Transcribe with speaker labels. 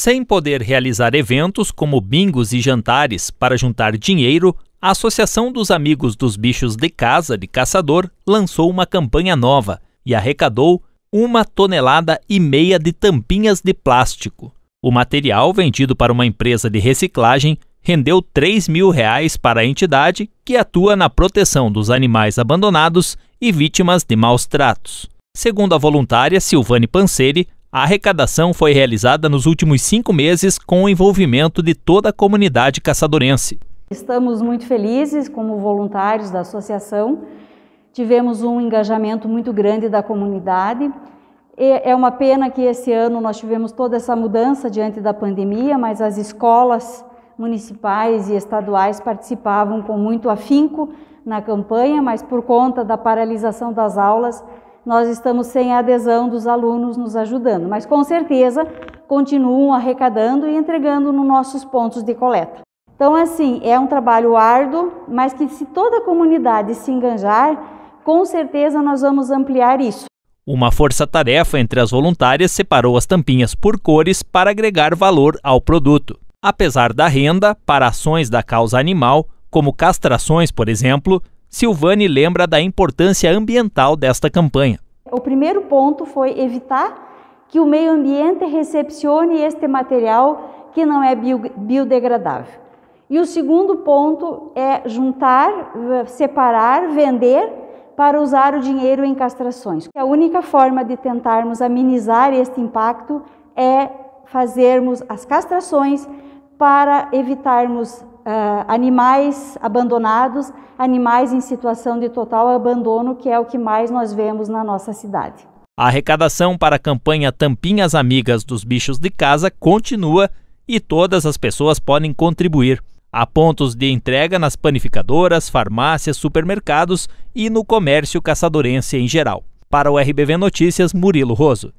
Speaker 1: Sem poder realizar eventos como bingos e jantares para juntar dinheiro, a Associação dos Amigos dos Bichos de Casa de Caçador lançou uma campanha nova e arrecadou uma tonelada e meia de tampinhas de plástico. O material vendido para uma empresa de reciclagem rendeu 3 mil reais para a entidade que atua na proteção dos animais abandonados e vítimas de maus tratos. Segundo a voluntária Silvane Panseri, a arrecadação foi realizada nos últimos cinco meses com o envolvimento de toda a comunidade caçadorense.
Speaker 2: Estamos muito felizes como voluntários da associação. Tivemos um engajamento muito grande da comunidade. É uma pena que esse ano nós tivemos toda essa mudança diante da pandemia, mas as escolas municipais e estaduais participavam com muito afinco na campanha, mas por conta da paralisação das aulas, nós estamos sem a adesão dos alunos nos ajudando, mas com certeza continuam arrecadando e entregando nos nossos pontos de coleta. Então, assim, é um trabalho árduo, mas que se toda a comunidade se enganjar, com certeza nós vamos ampliar isso.
Speaker 1: Uma força-tarefa entre as voluntárias separou as tampinhas por cores para agregar valor ao produto. Apesar da renda, para ações da causa animal, como castrações, por exemplo, Silvane lembra da importância ambiental desta campanha.
Speaker 2: O primeiro ponto foi evitar que o meio ambiente recepcione este material que não é biodegradável. E o segundo ponto é juntar, separar, vender para usar o dinheiro em castrações. A única forma de tentarmos amenizar este impacto é fazermos as castrações para evitarmos Uh, animais abandonados, animais em situação de total abandono, que é o que mais nós vemos na nossa cidade.
Speaker 1: A arrecadação para a campanha Tampinhas Amigas dos Bichos de Casa continua e todas as pessoas podem contribuir. Há pontos de entrega nas panificadoras, farmácias, supermercados e no comércio caçadorense em geral. Para o RBV Notícias, Murilo Roso.